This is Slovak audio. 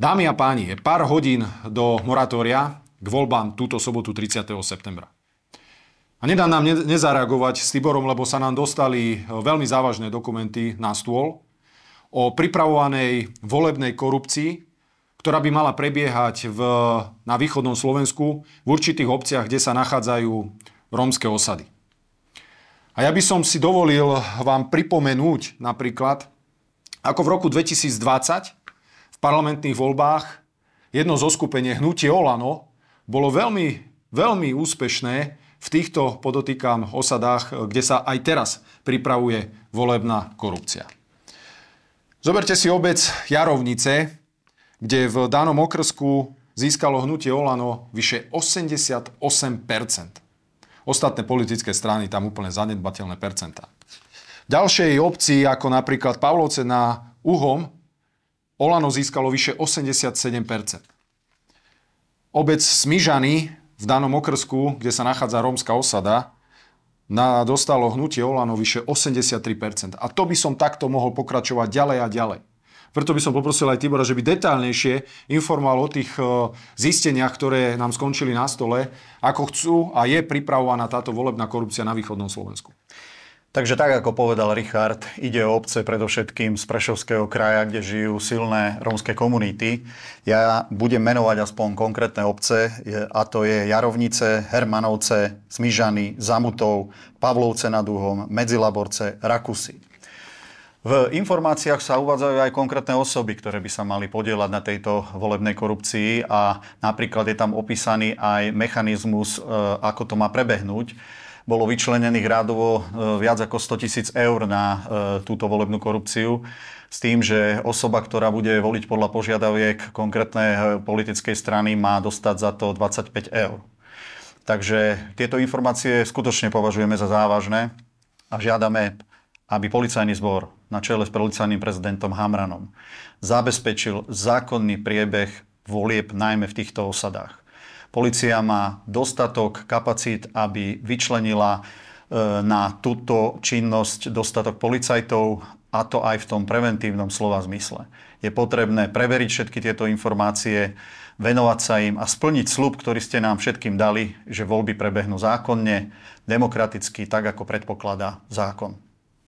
Dámy a páni, je pár hodín do moratória k voľbám túto sobotu 30. septembra. A nedá nám nezareagovať s Tiborom, lebo sa nám dostali e, veľmi závažné dokumenty na stôl o pripravovanej volebnej korupcii, ktorá by mala prebiehať v, na východnom Slovensku v určitých obciach, kde sa nachádzajú rómske osady. A ja by som si dovolil vám pripomenúť napríklad, ako v roku 2020 parlamentných voľbách jedno zo skupenie Hnutie Olano bolo veľmi, veľmi úspešné v týchto, podotýkam, osadách, kde sa aj teraz pripravuje volebná korupcia. Zoberte si obec Jarovnice, kde v danom okrsku získalo hnutie Olano vyše 88 Ostatné politické strany tam úplne zanedbateľné percentá. V ďalšej obci, ako napríklad Pavlovce na Uhom, Olano získalo vyše 87 Obec Smižany v danom okrsku, kde sa nachádza rómska osada, na, dostalo hnutie Olano vyše 83%. A to by som takto mohol pokračovať ďalej a ďalej. Preto by som poprosil aj Tibora, že by detálnejšie informoval o tých e, zisteniach, ktoré nám skončili na stole, ako chcú a je pripravovaná táto volebná korupcia na východnom Slovensku. Takže tak, ako povedal Richard, ide o obce predovšetkým z Prešovského kraja, kde žijú silné rómske komunity. Ja budem menovať aspoň konkrétne obce, a to je Jarovnice, Hermanovce, Smižany, Zamutov, Pavlovce nad Uhom, Medzilaborce, Rakusy. V informáciách sa uvádzajú aj konkrétne osoby, ktoré by sa mali podielať na tejto volebnej korupcii a napríklad je tam opísaný aj mechanizmus, e, ako to má prebehnúť bolo vyčlenených rádovo e, viac ako 100 tisíc eur na e, túto volebnú korupciu s tým, že osoba, ktorá bude voliť podľa požiadaviek konkrétnej e, politickej strany, má dostať za to 25 eur. Takže tieto informácie skutočne považujeme za závažné a žiadame, aby policajný zbor na čele s policajným prezidentom Hamranom zabezpečil zákonný priebeh volieb najmä v týchto osadách. Polícia má dostatok kapacít, aby vyčlenila e, na túto činnosť dostatok policajtov a to aj v tom preventívnom slova zmysle. Je potrebné preveriť všetky tieto informácie, venovať sa im a splniť slub, ktorý ste nám všetkým dali, že voľby prebehnú zákonne, demokraticky, tak ako predpokladá zákon.